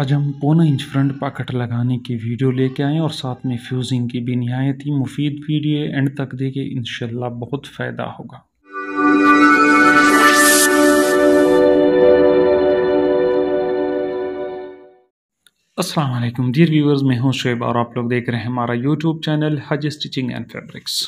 आज हम पौना इंच फ्रंट पॉकेट लगाने की वीडियो लेके आए और साथ में फ्यूज़िंग की भी नहायत ही मुफीद वीडियो एंड तक देखे इन बहुत फ़ायदा होगा वालेकुम डियर व्यूवर्स मैं हूं शुएब और आप लोग देख रहे हैं हमारा YouTube channel Haj stitching and fabrics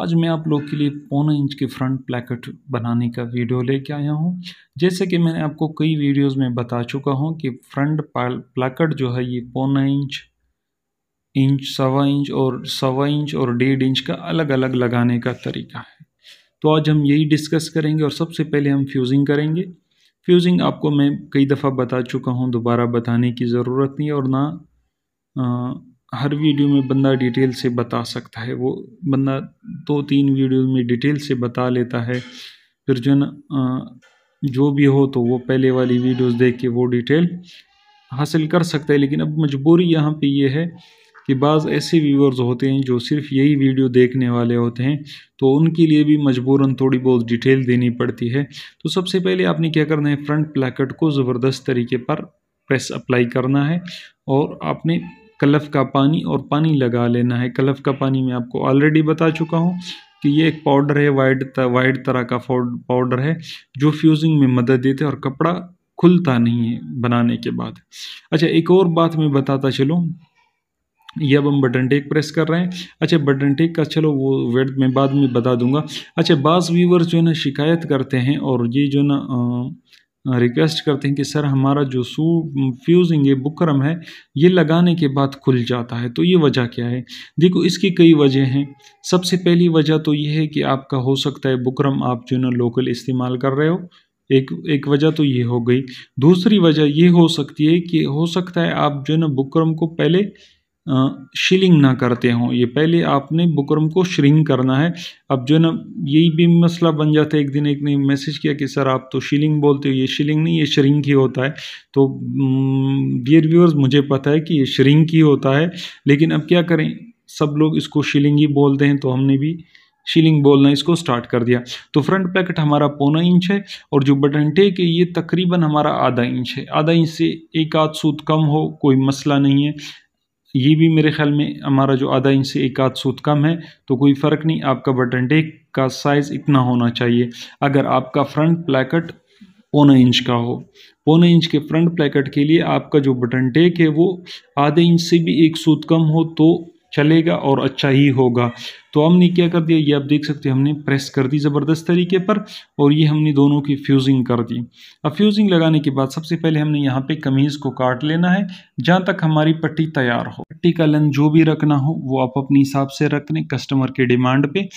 आज मैं आप लोग के लिए पौना इंच के फ्रंट प्लेकेट बनाने का वीडियो लेके आया हूँ जैसे कि मैंने आपको कई वीडियोस में बता चुका हूँ कि फ्रंट प्लेकेट जो है ये पौना इंच इंच सवा इंच और सवा इंच और डेढ़ इंच का अलग अलग लगाने का तरीका है तो आज हम यही डिस्कस करेंगे और सबसे पहले हम फ्यूज़िंग करेंगे फ्यूज़िंग आपको मैं कई दफ़ा बता चुका हूँ दोबारा बताने की ज़रूरत नहीं और ना हर वीडियो में बंदा डिटेल से बता सकता है वो बंदा दो तीन वीडियो में डिटेल से बता लेता है फिर जो ना जो भी हो तो वो पहले वाली वीडियोस देख के वो डिटेल हासिल कर सकता है लेकिन अब मजबूरी यहाँ पे ये है कि बाज़ ऐसे व्यूवर्स होते हैं जो सिर्फ यही वीडियो देखने वाले होते हैं तो उनके लिए भी मजबूरन थोड़ी बहुत डिटेल देनी पड़ती है तो सबसे पहले आपने क्या करना है फ्रंट प्लैकेट को ज़बरदस्त तरीके पर प्रेस अप्लाई करना है और आपने कलफ का पानी और पानी लगा लेना है कलफ का पानी मैं आपको ऑलरेडी बता चुका हूँ कि ये एक पाउडर है वाइट वाइट तरह का पाउडर है जो फ्यूजिंग में मदद देते हैं और कपड़ा खुलता नहीं है बनाने के बाद अच्छा एक और बात मैं बताता चलूँ ये अब हम बटन टेक प्रेस कर रहे हैं अच्छा बटन टेक का चलो वो वेट मैं बाद में बता दूंगा अच्छा बाज़ व्यूवर जो है ना शिकायत करते हैं और ये जो ना आ, रिक्वेस्ट करते हैं कि सर हमारा जो सू फ्यूज़िंग ये बुकरम है ये लगाने के बाद खुल जाता है तो ये वजह क्या है देखो इसकी कई वजह हैं सबसे पहली वजह तो ये है कि आपका हो सकता है बुकरम आप जो ना लोकल इस्तेमाल कर रहे हो एक एक वजह तो ये हो गई दूसरी वजह ये हो सकती है कि हो सकता है आप जो है ना बुकरम को पहले शिलिंग ना करते हों ये पहले आपने बुकरम को श्रिंग करना है अब जो ना यही भी मसला बन जाता है एक दिन एक ने मैसेज किया कि सर आप तो शिलिंग बोलते हो ये शिलिंग नहीं ये श्रिंग ही होता है तो डियर mm, व्यूअर्स मुझे पता है कि ये श्रिंग ही होता है लेकिन अब क्या करें सब लोग इसको शिलिंग ही बोलते हैं तो हमने भी शीलिंग बोलना इसको स्टार्ट कर दिया तो फ्रंट पैकेट हमारा पौना इंच है और जो बटन टेक है ये तकरीबन हमारा आधा इंच है आधा इंच से एक आध सूत कम हो कोई मसला नहीं है ये भी मेरे ख्याल में हमारा जो आधा इंच से एक आध सूत कम है तो कोई फ़र्क नहीं आपका बटन टेक का साइज़ इतना होना चाहिए अगर आपका फ्रंट प्लेकट पौना इंच का हो पौने इंच के फ्रंट प्लेकट के लिए आपका जो बटन टेक है वो आधे इंच से भी एक सूत कम हो तो चलेगा और अच्छा ही होगा तो हमने क्या कर दिया ये आप देख सकते हैं हमने प्रेस कर दी ज़बरदस्त तरीके पर और ये हमने दोनों की फ्यूजिंग कर दी अब फ्यूजिंग लगाने के बाद सबसे पहले हमने यहाँ पे कमीज़ को काट लेना है जहाँ तक हमारी पट्टी तैयार हो पट्टी का लेंथ जो भी रखना हो वो आप अपने हिसाब से रख लें कस्टमर के डिमांड पर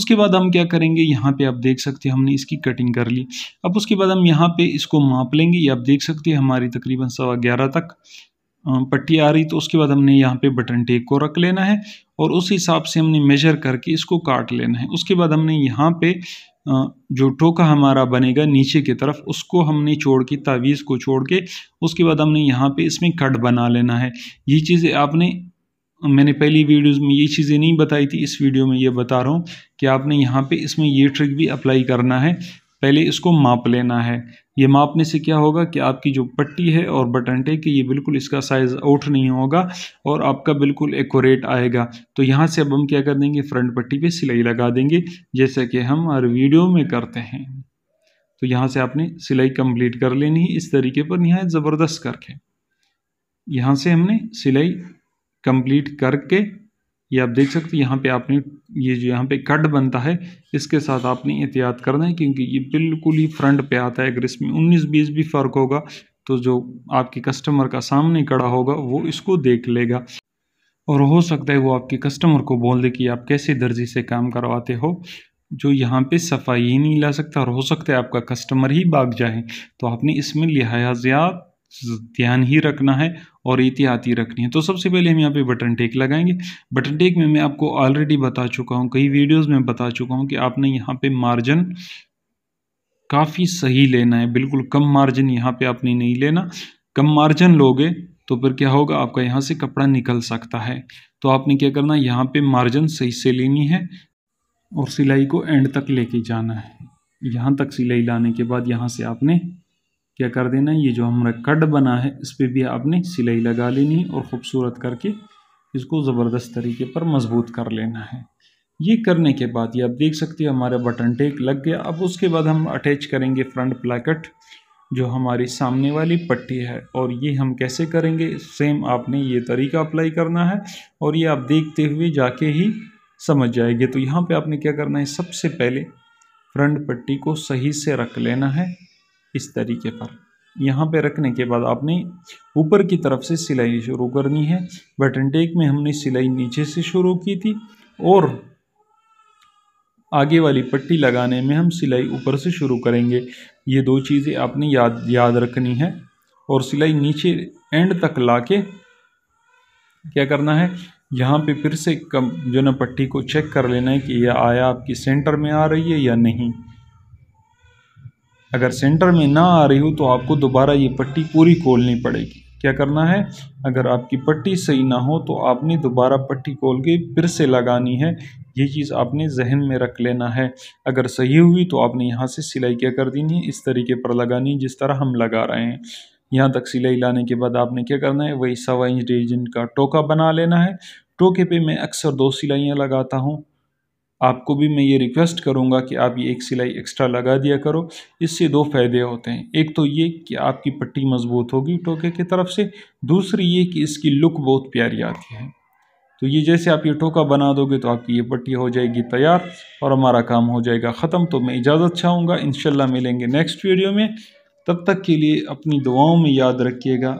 उसके बाद हम क्या करेंगे यहाँ पर आप देख सकते हैं हमने इसकी कटिंग कर ली अब उसके बाद हम यहाँ पे इसको माप लेंगे ये आप देख सकते हैं हमारी तकरीबन सवा ग्यारह तक पट्टी आ रही तो उसके बाद हमने यहाँ पे बटन टेक को रख लेना है और उस हिसाब से हमने मेजर करके इसको काट लेना है उसके बाद हमने यहाँ पे जो टोका हमारा बनेगा नीचे की तरफ उसको हमने छोड़ के तावीज़ को छोड़ के उसके बाद हमने यहाँ पे इसमें कट बना लेना है ये चीज़ें आपने मैंने पहली वीडियोस में ये चीज़ें नहीं बताई थी इस वीडियो में ये बता रहा हूँ कि आपने यहाँ पे इसमें ये ट्रिक भी अप्लाई करना है पहले इसको माप लेना है ये मापने से क्या होगा कि आपकी जो पट्टी है और बटन टेक ये बिल्कुल इसका साइज़ आउट नहीं होगा और आपका बिल्कुल एकोरेट आएगा तो यहाँ से अब हम क्या कर देंगे फ्रंट पट्टी पे सिलाई लगा देंगे जैसा कि हम हर वीडियो में करते हैं तो यहाँ से आपने सिलाई कंप्लीट कर लेनी है इस तरीके पर नहायत ज़बरदस्त करके यहाँ से हमने सिलाई कंप्लीट करके ये आप देख सकते हैं यहाँ पे आपने ये जो यहाँ पे कट बनता है इसके साथ आपने एहतियात करना है क्योंकि ये बिल्कुल ही फ्रंट पे आता है अगर इसमें उन्नीस बीस भी फ़र्क होगा तो जो आपके कस्टमर का सामने कड़ा होगा वो इसको देख लेगा और हो सकता है वो आपके कस्टमर को बोल दे कि आप कैसे दर्जी से काम करवाते हो जो यहाँ पे सफाई नहीं ला सकता और हो सकता है आपका कस्टमर ही भाग जाए तो आपने इसमें लिहाजियात ध्यान ही रखना है और एहतियाती रखनी है तो सबसे पहले हम यहाँ पे बटन टेक लगाएंगे बटन टेक में मैं आपको ऑलरेडी बता चुका हूँ कई वीडियोस में बता चुका हूँ कि आपने यहाँ पे मार्जिन काफ़ी सही लेना है बिल्कुल कम मार्जिन यहाँ पे आपने नहीं लेना कम मार्जिन लोगे तो फिर क्या होगा आपका यहाँ से कपड़ा निकल सकता है तो आपने क्या करना है यहाँ पर मार्जिन सही से लेनी है और सिलाई को एंड तक लेके जाना है यहाँ तक सिलाई लाने के बाद यहाँ से आपने क्या कर देना ये जो हमारा कट बना है इस पर भी आपने सिलाई लगा लेनी है और ख़ूबसूरत करके इसको ज़बरदस्त तरीके पर मज़बूत कर लेना है ये करने के बाद ये आप देख सकते हैं हमारा बटन टेक लग गया अब उसके बाद हम अटैच करेंगे फ्रंट प्लाकट जो हमारी सामने वाली पट्टी है और ये हम कैसे करेंगे सेम आपने ये तरीका अप्लाई करना है और ये आप देखते हुए जाके ही समझ जाएंगे तो यहाँ पे आपने क्या करना है सबसे पहले फ्रंट पट्टी को सही से रख लेना है इस तरीके पर यहाँ पे रखने के बाद आपने ऊपर की तरफ से सिलाई शुरू करनी है बटन टेक में हमने सिलाई नीचे से शुरू की थी और आगे वाली पट्टी लगाने में हम सिलाई ऊपर से शुरू करेंगे ये दो चीज़ें आपने याद याद रखनी है और सिलाई नीचे एंड तक ला के क्या करना है यहाँ पे फिर से कम जो ना पट्टी को चेक कर लेना है कि यह आया आपकी सेंटर में आ रही है या नहीं अगर सेंटर में ना आ रही हो तो आपको दोबारा ये पट्टी पूरी खोलनी पड़ेगी क्या करना है अगर आपकी पट्टी सही ना हो तो आपने दोबारा पट्टी खोल के फिर से लगानी है ये चीज़ आपने जहन में रख लेना है अगर सही हुई तो आपने यहाँ से सिलाई क्या कर देनी है इस तरीके पर लगानी जिस तरह हम लगा रहे हैं यहाँ तक सिलाई लाने के बाद आपने क्या करना है वही सवा इंच डेढ़ इंच का टोका बना लेना है टोके पे मैं अक्सर दो सिलाइयाँ लगाता हूँ आपको भी मैं ये रिक्वेस्ट करूँगा कि आप ये एक सिलाई एक्स्ट्रा लगा दिया करो इससे दो फ़ायदे होते हैं एक तो ये कि आपकी पट्टी मज़बूत होगी टोके की तरफ से दूसरी ये कि इसकी लुक बहुत प्यारी आती है तो ये जैसे आप ये टोका बना दोगे तो आपकी ये पट्टी हो जाएगी तैयार और हमारा काम हो जाएगा ख़त्म तो मैं इजाज़त चाहूँगा इन मिलेंगे नेक्स्ट वीडियो में तब तक के लिए अपनी दुआओं में याद रखिएगा